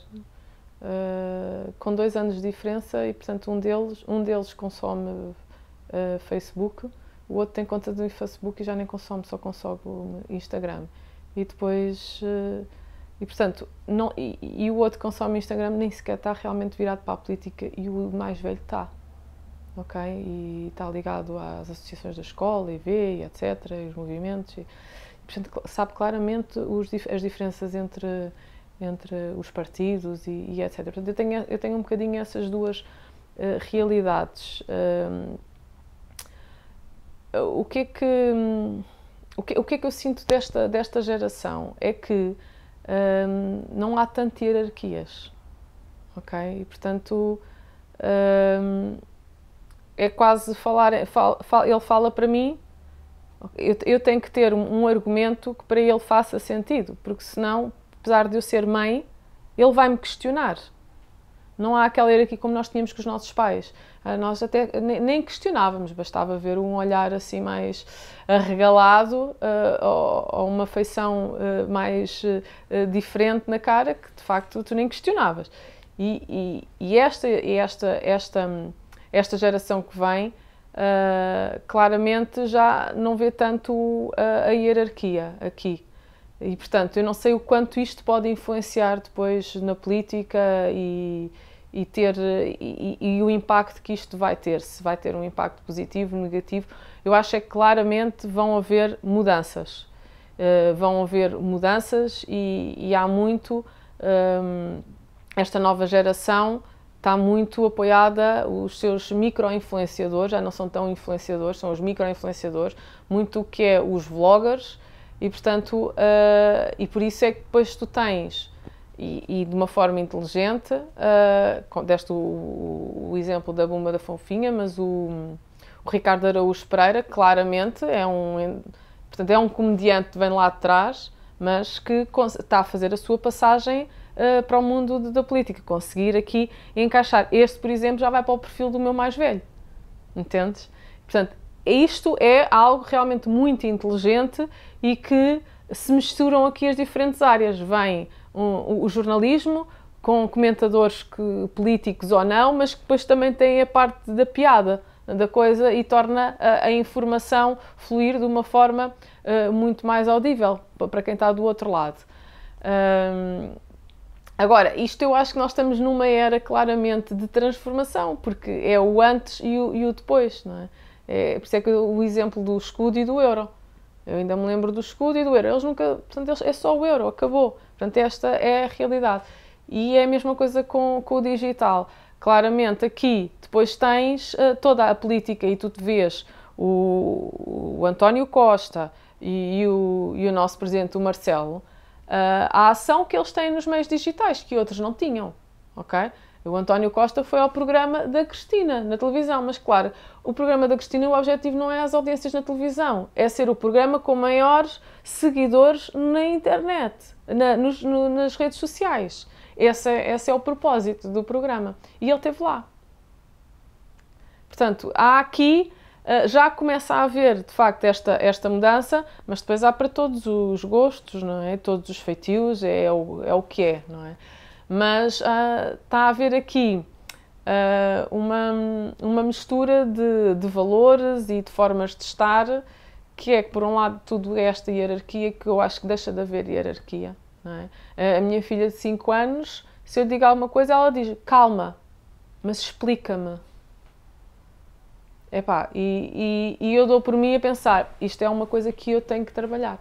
uh, com dois anos de diferença e, portanto, um deles, um deles consome uh, Facebook, o outro tem conta do Facebook e já nem consome, só consome Instagram. E depois. Uh, e, portanto, não, e, e, o outro consome Instagram nem sequer está realmente virado para a política e o mais velho está. Ok? E está ligado às associações da escola, e vê, e etc., e os movimentos. E, portanto, sabe claramente os, as diferenças entre entre os partidos e, e etc. Portanto, eu tenho, eu tenho um bocadinho essas duas uh, realidades. Uh, o que é que o que, o que é que eu sinto desta desta geração é que um, não há tantas hierarquias, ok? E portanto um, é quase falar é, fal, fal, ele fala para mim eu, eu tenho que ter um, argumento que para ele faça sentido porque senão apesar de eu ser mãe, ele vai-me questionar. Não há aquela hierarquia como nós tínhamos com os nossos pais. Ah, nós até nem questionávamos, bastava ver um olhar assim mais arregalado ah, ou uma feição ah, mais diferente na cara que de facto tu nem questionavas. E, e, e esta, esta, esta, esta geração que vem claramente já não vê tanto a hierarquia aqui. E, portanto, eu não sei o quanto isto pode influenciar depois na política e, e ter e, e, o impacto que isto vai ter, se vai ter um impacto positivo, negativo, eu acho é que claramente vão haver mudanças, uh, vão haver mudanças e, e há muito um, ehm, esta nova geração está muito apoiada os seus micro-influenciadores, já não são tão influenciadores, são os micro-influenciadores, muito que é os vloggers e portanto, uh, e por isso é que depois tu tens, e, e de uma forma inteligente, uh, deste o, o, o, exemplo da Bumba da Fonfinha, mas o, o Ricardo Araújo Pereira claramente é um, portanto, é um comediante que vem lá atrás, mas que está a fazer a sua passagem uh, para o mundo de, da política, conseguir aqui encaixar. Este, por exemplo, já vai para o perfil do meu mais velho, entendes? Portanto, isto é algo realmente muito inteligente e que se misturam aqui as diferentes áreas. Vem um, o jornalismo com comentadores que, políticos ou não, mas que depois também tem a parte da piada da coisa e torna a, a informação fluir de uma forma uh, muito mais audível para quem está do outro lado. Um, agora, isto eu acho que nós estamos numa era claramente de transformação, porque é o antes e o, e o depois, não é? É, por isso é que o exemplo do escudo e do euro. Eu ainda me lembro do escudo e do euro. Eles nunca. Portanto, eles, é só o euro, acabou. Portanto, esta é a realidade. E é a mesma coisa com, com o digital. Claramente, aqui depois tens uh, toda a política e tu te vês o, o António Costa e, e, o, e o nosso presidente, o Marcelo, uh, a ação que eles têm nos meios digitais que outros não tinham. ok? O António Costa foi ao programa da Cristina na televisão, mas claro, o programa da Cristina, o objetivo não é as audiências na televisão, é ser o programa com maiores seguidores na internet, na, nos, no, nas redes sociais. Esse é, esse é o propósito do programa. E ele esteve lá. Portanto, há aqui eh, já começa a haver, de facto, esta, esta mudança, mas depois há para todos os gostos, não é? Todos os feitios, é, o, é o que é, não é? Mas uh, ah, está a haver aqui uh, uma, uma mistura de, de valores e de formas de estar, que é que, por um lado, tudo é esta hierarquia que eu acho que deixa de haver hierarquia. É? Ah, a minha filha de 5 anos, se eu digo alguma coisa, ela diz calma, mas explica-me. e, e, e eu dou por mim a pensar, isto é uma coisa que eu tenho que trabalhar.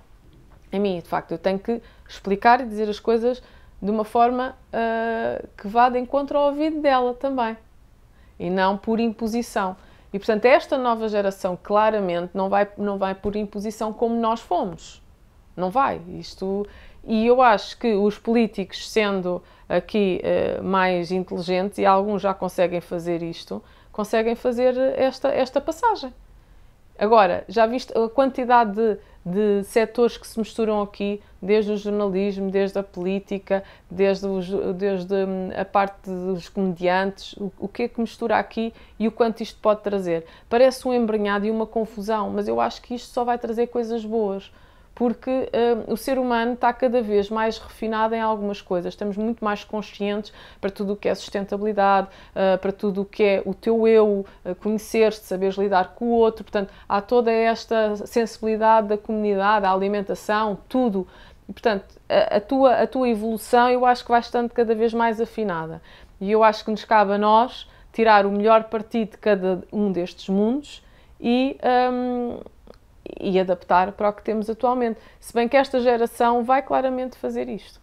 A mim, de facto, eu tenho que explicar e dizer as coisas de uma forma uh, que vá de encontro ao ouvido dela também e não por imposição. E portanto, esta nova geração claramente não vai, não vai por imposição como nós fomos. Não vai. Isto, e eu acho que os políticos, sendo aqui uh, mais inteligentes, e alguns já conseguem fazer isto, conseguem fazer esta, esta passagem. Agora, já viste a quantidade de, de setores que se misturam aqui, desde o jornalismo, desde a política, desde, os, desde hum, a parte dos comediantes, o, o, que é que mistura aqui e o quanto isto pode trazer. Parece um embranhado e uma confusão, mas eu acho que isto só vai trazer coisas boas porque uh, o ser humano está cada vez mais refinado em algumas coisas. Estamos muito mais conscientes para tudo o que é sustentabilidade, uh, para tudo o que é o teu eu, uh, conhecer-te, saberes lidar com o outro. Portanto, há toda esta sensibilidade da comunidade, a alimentação, tudo. E, portanto, a, a, tua, a tua evolução eu acho que vai estando cada vez mais afinada. E eu acho que nos cabe a nós tirar o melhor partido de cada um destes mundos e. Um, e adaptar para o que temos atualmente. Se bem que esta geração vai claramente fazer isto.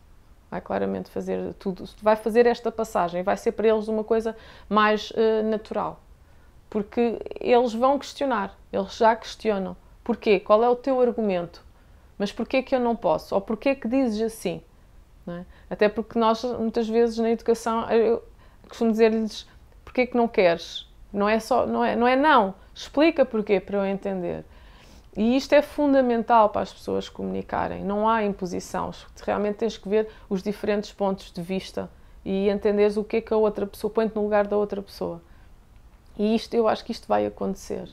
Vai claramente fazer tudo, vai fazer esta passagem, vai ser para eles uma coisa mais uh, natural. Porque eles vão questionar, eles já questionam. Porquê? Qual é o teu argumento? Mas porquê que eu não posso? Ou porquê que dizes assim? É? Até porque nós, muitas vezes, na educação, eu costumo dizer-lhes porquê que não queres? Não é só, não é não, é não. explica porquê para eu entender. E isto é fundamental para as pessoas comunicarem. Não há imposições Realmente tens que ver os diferentes pontos de vista e entenderes o que é que a outra pessoa põe no lugar da outra pessoa. E isto, eu acho que isto vai acontecer.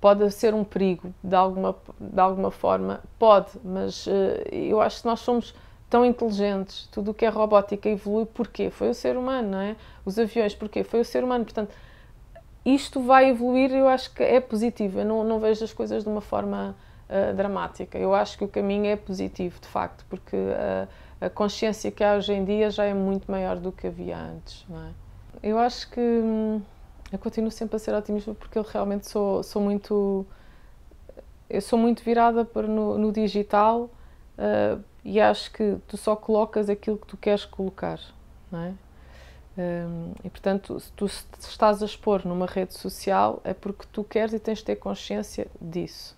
Pode ser um perigo, de alguma, de alguma forma, pode, mas eh, eu acho que nós somos tão inteligentes. Tudo o que é robótica evolui, porquê? Foi o ser humano, não é? Os aviões, porquê? Foi o ser humano. Portanto, isto vai evoluir, eu acho que é positivo. Eu não, não vejo as coisas de uma forma uh, dramática. Eu acho que o caminho é positivo, de facto, porque uh, a consciência que há hoje em dia já é muito maior do que havia antes. É? Eu acho que hum, eu continuo sempre a ser otimista porque eu realmente sou, sou muito eu sou muito virada para no, no digital uh, e acho que tu só colocas aquilo que tu queres colocar, não é? Um, e portanto, se tu estás a expor numa rede social é porque tu queres e tens de ter consciência disso,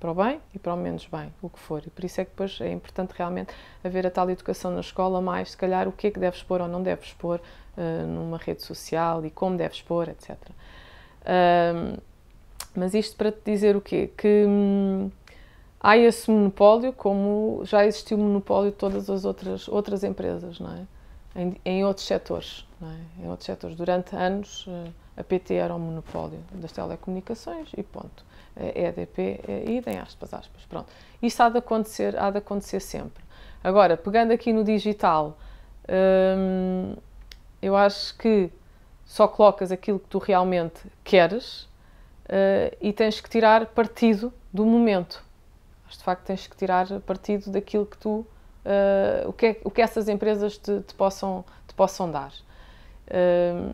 para o bem e para o menos bem, o que for. E por isso é que depois é importante realmente haver a tal educação na escola, mais se calhar o que é que deves expor ou não deves expor uh, ah, numa rede social e como deves expor, etc. Um, mas isto para te dizer o quê? Que hum, há esse monopólio, como já existiu o monopólio de todas as outras, outras empresas, não é? em, em outros setores. É? Em outros setores. Durante anos, eh, a PT era o um monopólio das telecomunicações e ponto. A EDP, é, eh, idem, aspas, aspas. Pronto. Isso há de acontecer, há de acontecer sempre. Agora, pegando aqui no digital, hum, eu acho que só colocas aquilo que tu realmente queres uh, e tens que tirar partido do momento. Acho de facto, tens que tirar partido daquilo que tu uh, o, que é, o que essas empresas te, te possam, te possam dar. Uh,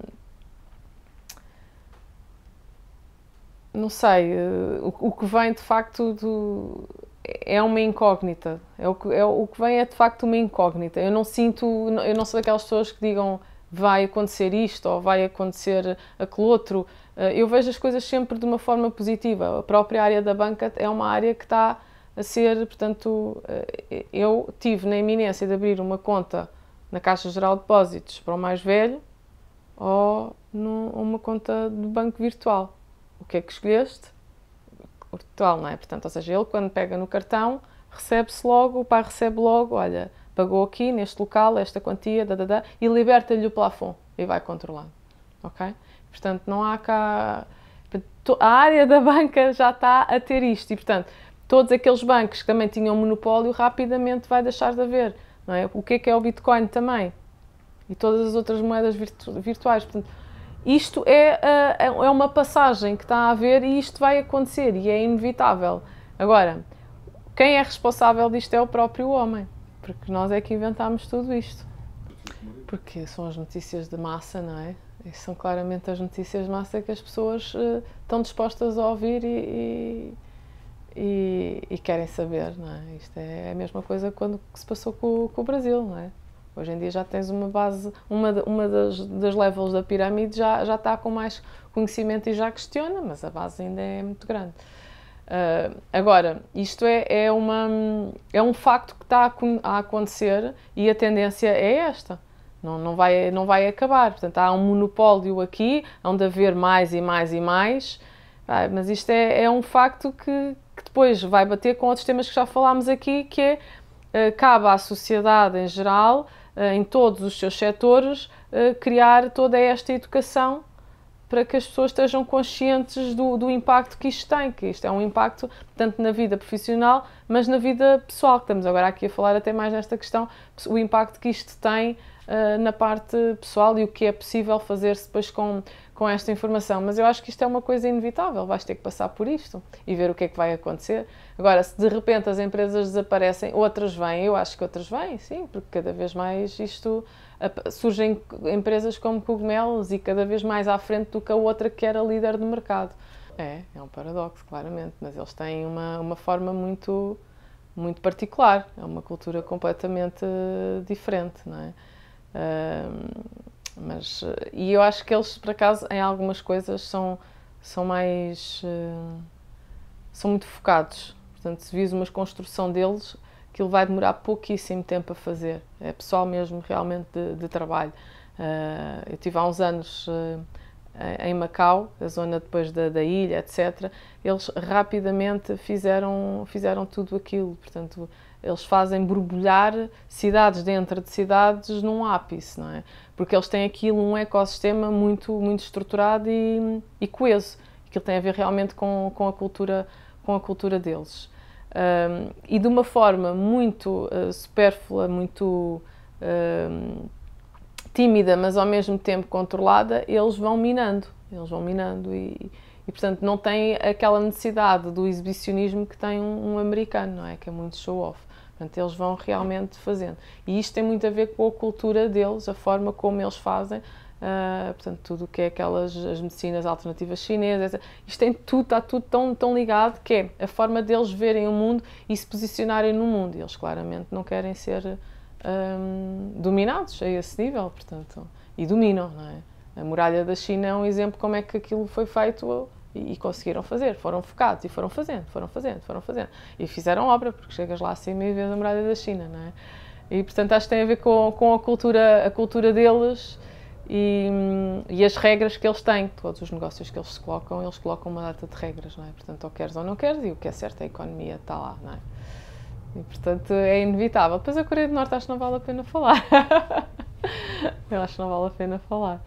não sei, uh, o, o, que vem de facto do, é uma incógnita. É o, que, é, o que vem é de facto uma incógnita. Eu não sinto, eu não sou daquelas pessoas que digam vai acontecer isto ou vai acontecer aquele outro. Eh, eu vejo as coisas sempre de uma forma positiva. A própria área da banca é uma área que está a ser, portanto, eh, eu tive na iminência de abrir uma conta na Caixa Geral de Depósitos para o mais velho ou numa conta do banco virtual. O que é que escolheste? virtual, não é? Portanto, ou seja, ele quando pega no cartão, recebe-se logo, o pai recebe logo, olha, pagou aqui, neste local, esta quantia, da, da, da, e liberta-lhe o plafond e vai controlando, ok? Portanto, não há cá... A área da banca já está a ter isto e, portanto, todos aqueles bancos que também tinham monopólio rapidamente vai deixar de haver. Não é? O que é que é o Bitcoin também? E todas as outras moedas virtu virtuais. Portanto, isto é, é, é uma passagem que está a haver e isto vai acontecer e é inevitável. Agora, quem é responsável disto é o próprio homem, porque nós é que inventámos tudo isto. Porque são as notícias de massa, não é? E são claramente as notícias de massa que as pessoas uh, estão dispostas a ouvir e, e e, e, querem saber, não é? Isto é a mesma coisa quando se passou com, com, o Brasil, não é? Hoje em dia já tens uma base, uma, uma das, das levels da pirâmide já, já está com mais conhecimento e já questiona, mas a base ainda é muito grande. Uh, agora, isto é, é, uma, é um facto que está a, a acontecer e a tendência é esta. Não, não, vai, não vai acabar. Portanto, há um monopólio aqui, onde haver mais e mais e mais, ah, mas isto é, é um facto que, depois vai bater com outros temas que já falámos aqui, que é eh, cabe à sociedade em geral, eh, em todos os seus setores, eh, criar toda esta educação para que as pessoas estejam conscientes do, do impacto que isto tem, que isto é um impacto tanto na vida profissional, mas na vida pessoal, que estamos agora aqui a falar até mais nesta questão, o impacto que isto tem uh, na parte pessoal e o que é possível fazer-se depois com com esta informação, mas eu acho que isto é uma coisa inevitável, vais ter que passar por isto e ver o que é que vai acontecer. Agora, se de repente as empresas desaparecem, outras vêm, eu acho que outras vêm, sim, porque cada vez mais isto surgem empresas como cogumelos e cada vez mais à frente do que a outra que era líder do mercado. É, é um paradoxo, claramente, mas eles têm uma, uma forma muito muito particular, é uma cultura completamente diferente, não é? Mas, eh, e eu acho que eles, por acaso, em algumas coisas são, são mais. Eh, são muito focados. Portanto, se vis uma construção deles, aquilo vai demorar pouquíssimo tempo a fazer. É pessoal mesmo, realmente, de, de trabalho. Eh, eu estive há uns anos em Macau, a zona depois da, da, ilha, etc. Eles rapidamente fizeram, fizeram tudo aquilo. Portanto, eles fazem borbulhar cidades dentro de cidades num ápice, não é? porque eles têm aquilo um ecossistema muito, muito estruturado e, e coeso. Aquilo tem a ver realmente com, com, a, cultura, com a cultura deles. Um, e de uma forma muito uh, supérflua, muito uh, tímida, mas ao mesmo tempo controlada, eles vão minando, eles vão minando e, e portanto não tem aquela necessidade do exibicionismo que tem um, um americano, não é? Que é muito show-off. Portanto, eles vão realmente fazendo. E isto tem muito a ver com a cultura deles, a forma como eles fazem. Uh, portanto, tudo o que é aquelas as medicinas alternativas chinesas, isto tem tudo, está tudo tão, tão ligado que é a forma deles verem o mundo e se posicionarem no mundo. E eles claramente não querem ser um, ah, dominados a esse nível, portanto, e dominam, não é? A muralha da China é um exemplo de como é que aquilo foi feito e, conseguiram fazer, foram focados e foram fazendo, foram fazendo, foram fazendo. E fizeram obra, porque chegas lá acima e vês a morada da China, não é? E portanto acho que tem a ver com, com a, cultura, a cultura deles e, e as regras que eles têm. Todos os negócios que eles se colocam, eles colocam uma data de regras, não é? Portanto, ou queres ou não queres, e o que é certo, a economia está lá, não é? E portanto é inevitável. Depois a Coreia do Norte acho que não vale a pena falar. (laughs) Eu acho que não vale a pena falar.